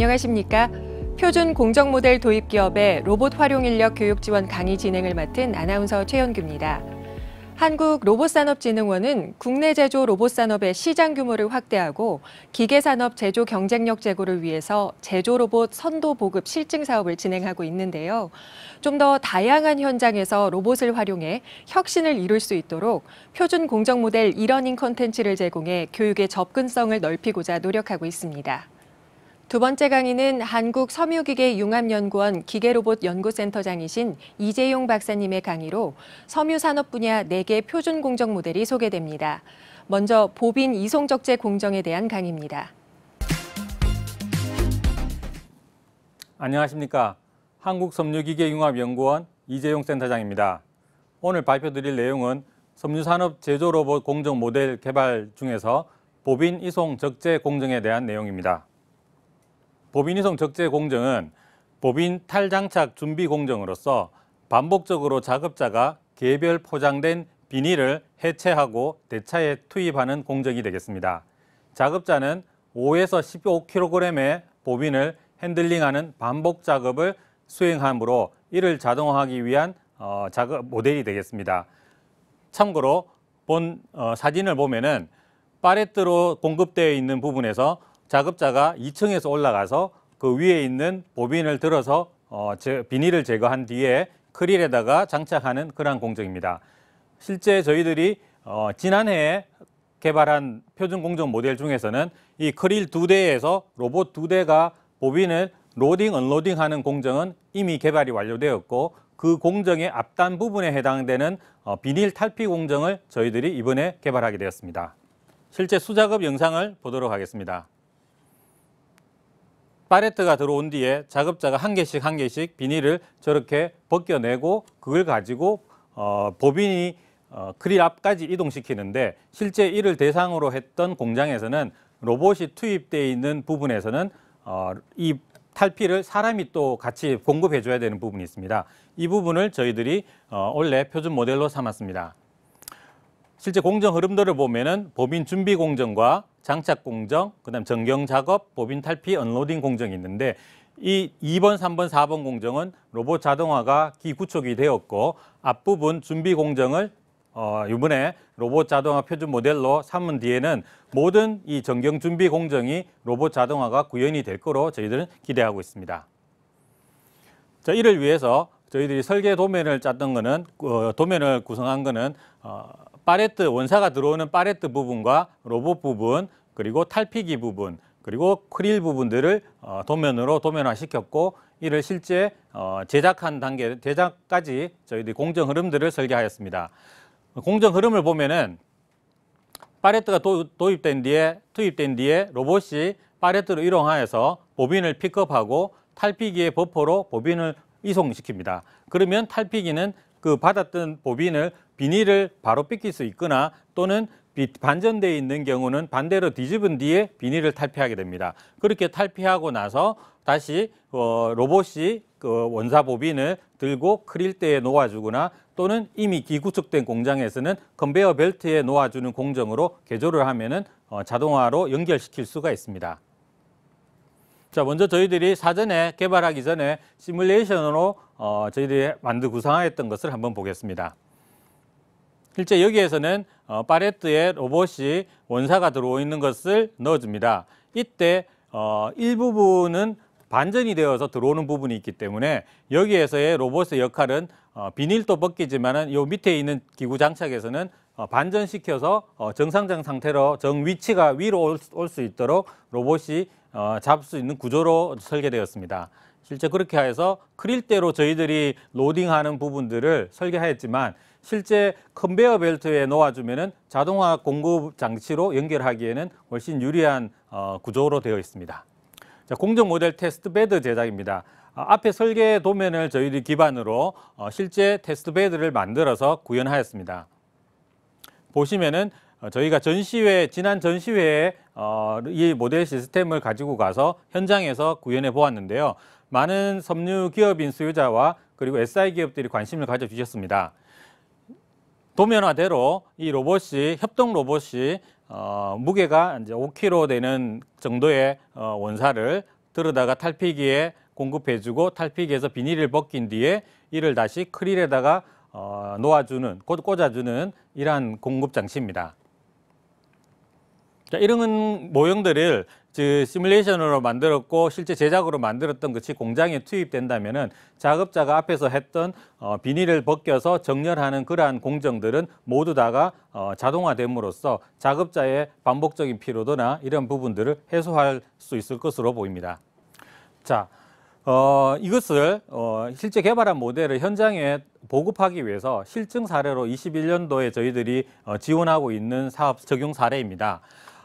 안녕하십니까? 표준 공정 모델 도입 기업의 로봇 활용 인력 교육 지원 강의 진행을 맡은 아나운서 최연규입니다. 한국 로봇산업진흥원은 국내 제조 로봇 산업의 시장 규모를 확대하고 기계 산업 제조 경쟁력 제고를 위해서 제조 로봇 선도 보급 실증 사업을 진행하고 있는데요. 좀 더 다양한 현장에서 로봇을 활용해 혁신을 이룰 수 있도록 표준 공정 모델 이러닝 컨텐츠를 제공해 교육의 접근성을 넓히고자 노력하고 있습니다. 두 번째 강의는 한국 섬유기계 융합연구원 기계로봇 연구센터장이신 이재용 박사님의 강의로 섬유산업 분야 4개 표준 공정 모델이 소개됩니다. 먼저 보빈 이송적재 공정에 대한 강의입니다. 안녕하십니까. 한국섬유기계융합연구원 이재용 센터장입니다. 오늘 발표드릴 내용은 섬유산업 제조로봇 공정 모델 개발 중에서 보빈 이송 적재 공정에 대한 내용입니다. 보빈이송 적재 공정은 보빈 탈장착 준비 공정으로서 반복적으로 작업자가 개별 포장된 비닐을 해체하고 대차에 투입하는 공정이 되겠습니다. 작업자는 5에서 15kg의 보빈을 핸들링하는 반복 작업을 수행함으로 이를 자동화하기 위한 어, 작업 모델이 되겠습니다. 참고로 본 어, 사진을 보면은 파레트로 공급되어 있는 부분에서 작업자가 2층에서 올라가서 그 위에 있는 보빈을 들어서 어, 제, 비닐을 제거한 뒤에 크릴에다가 장착하는 그러한 공정입니다. 실제 저희들이 어, 지난해에 개발한 표준 공정 모델 중에서는 이 크릴 두 대에서 로봇 두 대가 보빈을 로딩, 언로딩하는 공정은 이미 개발이 완료되었고 그 공정의 앞단 부분에 해당되는 어, 비닐 탈피 공정을 저희들이 이번에 개발하게 되었습니다. 실제 수작업 영상을 보도록 하겠습니다. 팔레트가 들어온 뒤에 작업자가 한 개씩 한 개씩 비닐을 저렇게 벗겨내고 그걸 가지고 어, 보빈이 어, 크릴 앞까지 이동시키는데 실제 이를 대상으로 했던 공장에서는 로봇이 투입되어 있는 부분에서는 어, 이 탈피를 사람이 또 같이 공급해 줘야 되는 부분이 있습니다. 이 부분을 저희들이 어, 원래 표준 모델로 삼았습니다. 실제 공정 흐름들을 보면은 법인 준비 공정과 장착 공정, 그다음 전경 작업, 보빈 탈피, 언로딩 공정이 있는데 이 2번, 3번, 4번 공정은 로봇 자동화가 기구축이 되었고 앞부분 준비 공정을 어, 이번에 로봇 자동화 표준 모델로 삼은 뒤에는 모든 이 전경 준비 공정이 로봇 자동화가 구현이 될 거로 저희들은 기대하고 있습니다. 자, 이를 위해서 저희들이 설계 도면을 짰던 거는 어, 도면을 구성한 거는 어, 파레트 원사가 들어오는 파레트 부분과 로봇 부분 그리고 탈피기 부분 그리고 크릴 부분들을 어, 도면으로 도면화 시켰고 이를 실제 어, 제작한 단계 제작까지 저희들이 공정 흐름들을 설계하였습니다. 공정 흐름을 보면은 파레트가 도, 입된 뒤에 투입된 뒤에 로봇이 파레트로 이동하여서 보빈을 픽업하고 탈피기의 버퍼로 보빈을 이송시킵니다. 그러면 탈피기는 그 받았던 보빈을 비닐을 바로 삐낄 수 있거나 또는 반전되어 있는 경우는 반대로 뒤집은 뒤에 비닐을 탈피하게 됩니다. 그렇게 탈피하고 나서 다시 어, 로봇이 그 원사 보빈을 들고 크릴대에 놓아주거나 또는 이미 기구축된 공장에서는 컨베어 벨트에 놓아주는 공정으로 개조를 하면은 어, 자동화로 연결시킬 수가 있습니다. 자, 먼저 저희들이 사전에 개발하기 전에 시뮬레이션으로 어, 저희들이 만들 구상하였던 것을 한번 보겠습니다. 실제 여기에서는 어, 파레트에 로봇이 원사가 들어오 있는 것을 넣어줍니다. 이때 어, 일부분은 반전이 되어서 들어오는 부분이 있기 때문에 여기에서의 로봇의 역할은 어, 비닐도 벗기지만 은이 밑에 있는 기구 장착에서는 어, 반전시켜서 어, 정상장 상태로 정위치가 위로 올 수 있도록 로봇이 어, 잡을 수 있는 구조로 설계되었습니다. 실제 그렇게 해서 크릴대로 저희들이 로딩하는 부분들을 설계하였지만 실제 컨베어 벨트에 놓아주면 자동화 공급 장치로 연결하기에는 훨씬 유리한 구조로 되어 있습니다. 자, 공정 모델 테스트 베드 제작입니다. 앞에 설계 도면을 저희들이 기반으로 실제 테스트 베드를 만들어서 구현하였습니다. 보시면은 어, 저희가 전시회 지난 전시회에 어, 이 모델 시스템을 가지고 가서 현장에서 구현해 보았는데요. 많은 섬유 기업인 수요자와 그리고 SI 기업들이 관심을 가져주셨습니다. 도면화대로 이 로봇이 협동 로봇이 어, 무게가 이제 5kg 되는 정도의 어, 원사를 들여다가 탈피기에 공급해주고 탈피기에서 비닐을 벗긴 뒤에 이를 다시 크릴에다가 어, 놓아주는, 꽂아주는 이러한 공급 장치입니다. 자, 이런 모형들을 즉 시뮬레이션으로 만들었고 실제 제작으로 만들었던 것이 공장에 투입된다면 은 작업자가 앞에서 했던 어, 비닐을 벗겨서 정렬하는 그러한 공정들은 모두 다가 어, 자동화됨으로써 작업자의 반복적인 피로도나 이런 부분들을 해소할 수 있을 것으로 보입니다. 자, 어, 이것을 어, 실제 개발한 모델을 현장에 보급하기 위해서 실증 사례로 21년도에 저희들이 어, 지원하고 있는 사업 적용 사례입니다.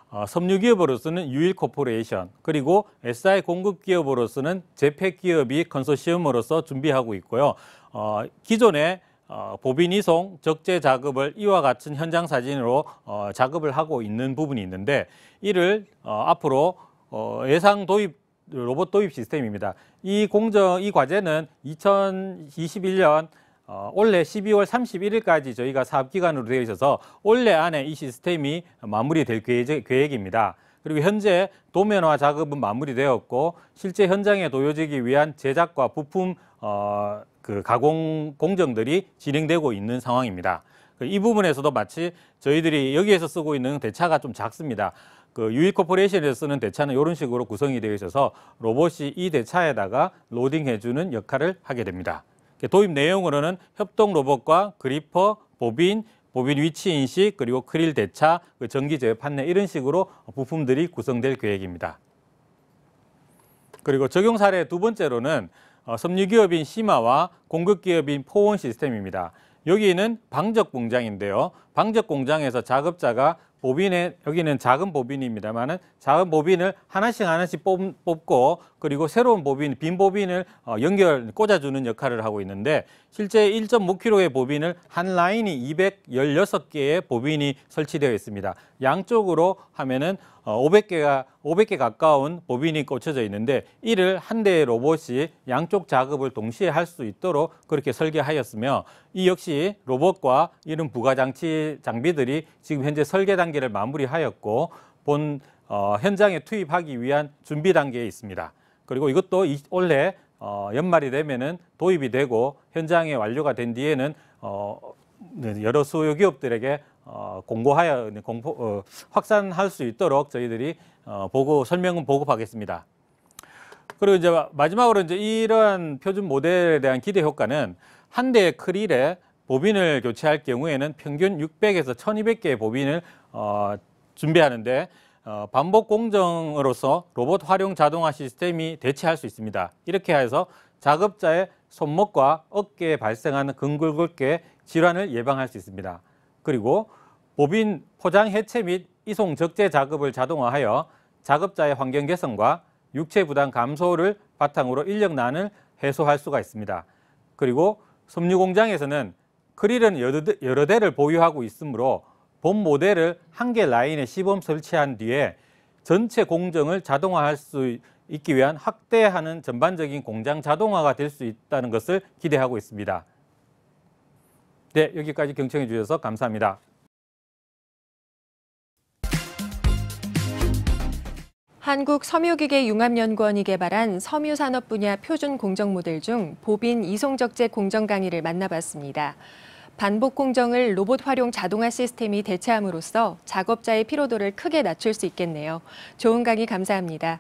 어, 섬유기업으로서는 유일코퍼레이션 그리고 SI 공급기업으로서는 재패기업이 컨소시엄으로서 준비하고 있고요. 어, 기존에 어, 보빈 이송 적재 작업을 이와 같은 현장 사진으로 어, 작업을 하고 있는 부분이 있는데 이를 어, 앞으로 어, 예상 도입 로봇 도입 시스템입니다. 이 공정, 이 과제는 2021년 어, 올해 12월 31일까지 저희가 사업기간으로 되어 있어서 올해 안에 이 시스템이 마무리될 계획, 계획 입니다 그리고 현재 도면화 작업은 마무리되었고 실제 현장에 도요지기 위한 제작과 부품 어, 그 가공 공정들이 진행되고 있는 상황입니다. 그 이 부분에서도 마치 저희들이 여기에서 쓰고 있는 대차가 좀 작습니다. 그 유이코퍼레이션에서 쓰는 대차는 이런 식으로 구성이 되어 있어서 로봇이 이 대차에다가 로딩해주는 역할을 하게 됩니다. 도입 내용으로는 협동 로봇과 그리퍼, 보빈, 보빈 위치 인식, 그리고 크릴 대차, 그 전기 제어 판넬 이런 식으로 부품들이 구성될 계획입니다. 그리고 적용 사례 두 번째로는 어, 섬유기업인 시마와 공급기업인 포원 시스템입니다. 여기는 방적 공장인데요. 방적 공장에서 작업자가 보빈에 여기는 작은 보빈입니다만은 작은 보빈을 하나씩 하나씩 뽑, 고 그리고 새로운 보빈 빈 보빈을 어, 연결 꽂아주는 역할을 하고 있는데 실제 1.5km의 보빈을 한 라인이 216개의 보빈이 설치되어 있습니다. 양쪽으로 하면은 500개가 어, 500개 가까운 보빈이 꽂혀져 있는데 이를 한 대의 로봇이 양쪽 작업을 동시에 할 수 있도록 그렇게 설계하였으며 이 역시 로봇과 이런 부가 장치 장비들이 지금 현재 설계 단계를 마무리하였고 본 어, 현장에 투입하기 위한 준비 단계에 있습니다. 그리고 이것도 이, 올해 어, 연말이 되면은 도입이 되고 현장에 완료가 된 뒤에는 어, 네, 여러 수요 기업들에게 어, 공고하여 네, 공포, 어, 확산할 수 있도록 저희들이 어, 보고 설명은 보급하겠습니다. 그리고 이제 마지막으로 이제 이러한 표준 모델에 대한 기대 효과는 한 대의 크릴에 보빈을 교체할 경우에는 평균 600에서 1200개의 보빈을 어, 준비하는데 어, 반복 공정으로서 로봇 활용 자동화 시스템이 대체할 수 있습니다. 이렇게 해서 작업자의 손목과 어깨에 발생하는 근골격계 질환을 예방할 수 있습니다. 그리고 보빈 포장 해체 및 이송 적재 작업을 자동화하여 작업자의 환경 개선과 육체 부담 감소를 바탕으로 인력난을 해소할 수가 있습니다. 그리고 섬유 공장에서는 크릴은 여러 대를 보유하고 있으므로 본 모델을 한 개 라인에 시범 설치한 뒤에 전체 공정을 자동화할 수 있기 위한 확대하는 전반적인 공장 자동화가 될 수 있다는 것을 기대하고 있습니다. 네, 여기까지 경청해 주셔서 감사합니다. 한국섬유기계융합연구원이 개발한 섬유산업 분야 표준 공정 모델 중 보빈 이송적재 공정 강의를 만나봤습니다. 반복 공정을 로봇 활용 자동화 시스템이 대체함으로써 작업자의 피로도를 크게 낮출 수 있겠네요. 좋은 강의 감사합니다.